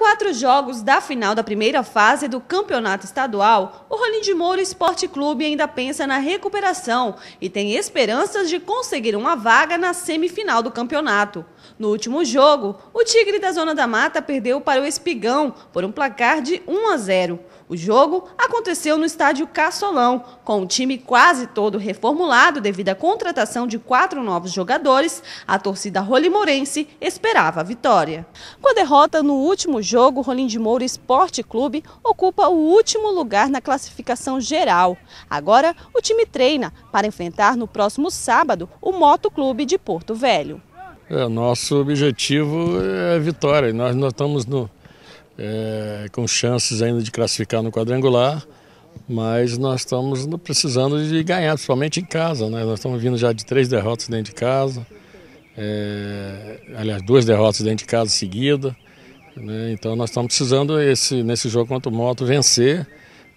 quatro jogos da final da primeira fase do campeonato estadual, o Rolim de Moura Esporte Clube ainda pensa na recuperação e tem esperanças de conseguir uma vaga na semifinal do campeonato. No último jogo, o Tigre da Zona da Mata perdeu para o Espigão por um placar de 1 a 0. O jogo aconteceu no estádio Caçolão, com o time quase todo reformulado devido à contratação de quatro novos jogadores. A torcida rolimorense esperava a vitória. Com a derrota no último jogo, Rolim de Moura Esporte Clube ocupa o último lugar na classificação geral. Agora, o time treina para enfrentar no próximo sábado o Moto Clube de Porto Velho. É, nosso objetivo é a vitória. e nós, nós estamos no, é, com chances ainda de classificar no quadrangular, mas nós estamos precisando de ganhar, principalmente em casa. Né? Nós estamos vindo já de três derrotas dentro de casa, é, aliás, duas derrotas dentro de casa seguida. Né? Então nós estamos precisando esse, nesse jogo contra o Moto vencer,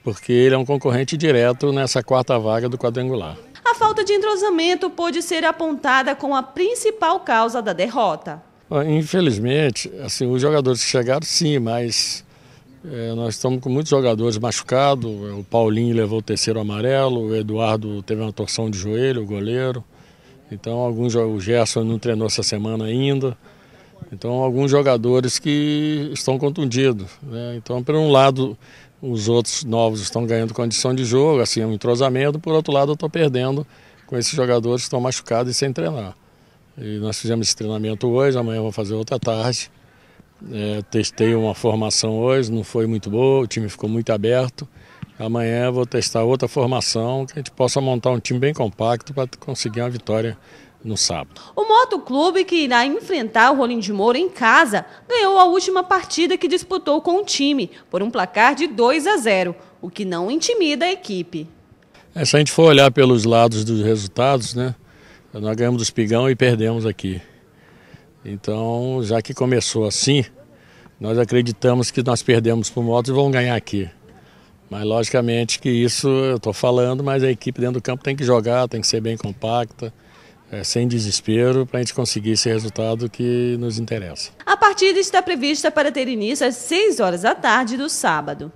porque ele é um concorrente direto nessa quarta vaga do quadrangular. A falta de entrosamento pode ser apontada como a principal causa da derrota. Ah, infelizmente, assim, os jogadores que chegaram sim, mas é, nós estamos com muitos jogadores machucados. O Paulinho levou o terceiro amarelo, o Eduardo teve uma torção de joelho, o goleiro. Então alguns o Gerson não treinou essa semana ainda. Então, alguns jogadores que estão contundidos. Né? Então, por um lado, os outros novos estão ganhando condição de jogo, assim, é um entrosamento, por outro lado, eu estou perdendo com esses jogadores que estão machucados e sem treinar. E nós fizemos esse treinamento hoje, amanhã vou fazer outra tarde. É, testei uma formação hoje, não foi muito boa, o time ficou muito aberto. Amanhã vou testar outra formação, que a gente possa montar um time bem compacto para conseguir uma vitória no sábado. O Clube que irá enfrentar o Rolim de Moura em casa, ganhou a última partida que disputou com o time, por um placar de 2 a 0, o que não intimida a equipe. É, se a gente for olhar pelos lados dos resultados, né, nós ganhamos do Espigão e perdemos aqui. Então, já que começou assim, nós acreditamos que nós perdemos para o Moto e vamos ganhar aqui. Mas logicamente que isso eu estou falando, mas a equipe dentro do campo tem que jogar, tem que ser bem compacta, é, sem desespero para a gente conseguir esse resultado que nos interessa. A partida está prevista para ter início às 6 horas da tarde do sábado.